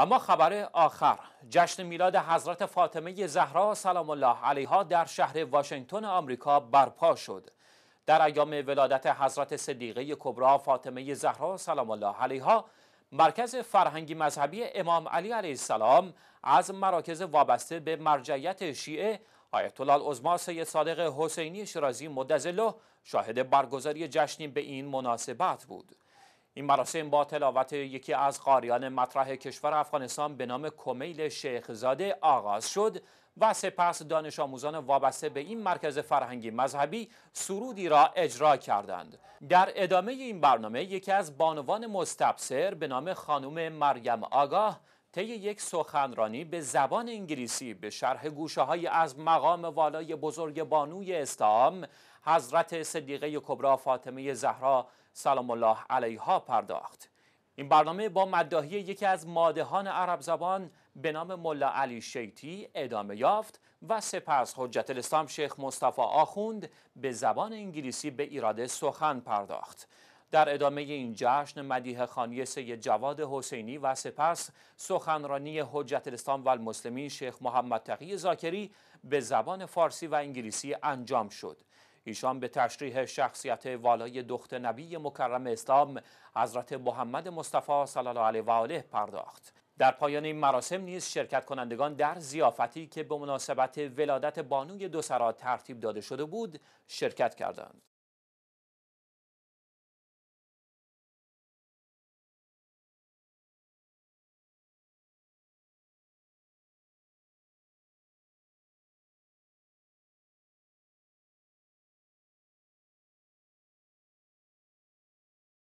و ما خبر آخر جشن میلاد حضرت فاطمه زهرا سلام الله علیها در شهر واشنگتن آمریکا برپا شد در ایام ولادت حضرت صدیقه کبرا فاطمه زهرا سلام الله علیها مرکز فرهنگی مذهبی امام علی علیه السلام از مراکز وابسته به مرجعیت شیعه آیت الله العظما سید صادق حسینی شرازی مدظله شاهد برگزاری جشنی به این مناسبت بود این مراسم با تلاوت یکی از قاریان مطرح کشور افغانستان به نام کمیل شیخزاده آغاز شد و سپس دانش آموزان وابسته به این مرکز فرهنگی مذهبی سرودی را اجرا کردند در ادامه این برنامه یکی از بانوان مستبصر به نام خانم مریم آگاه طی یک سخنرانی به زبان انگلیسی به شرح گوشه های از مقام والای بزرگ بانوی اسلام حضرت صدیقه کبرا فاطمه زهرا سلام الله علیها پرداخت این برنامه با مداحی یکی از مادهان عرب زبان به نام ملا علی شیطی ادامه یافت و سپس حجت الاسلام شیخ مصطفی آخوند به زبان انگلیسی به ایراده سخن پرداخت در ادامه این جشن مدیه خانی سید جواد حسینی و سپس سخنرانی حجت الاسلام و المسلمین شیخ محمد تقی زاکری به زبان فارسی و انگلیسی انجام شد ایشان به تشریح شخصیت والای دخت نبی مکرم اسلام حضرت محمد مصطفی صلی الله علیه و آله پرداخت در پایان این مراسم نیز شرکت کنندگان در زیافتی که به مناسبت ولادت بانوی دو ترتیب داده شده بود شرکت کردند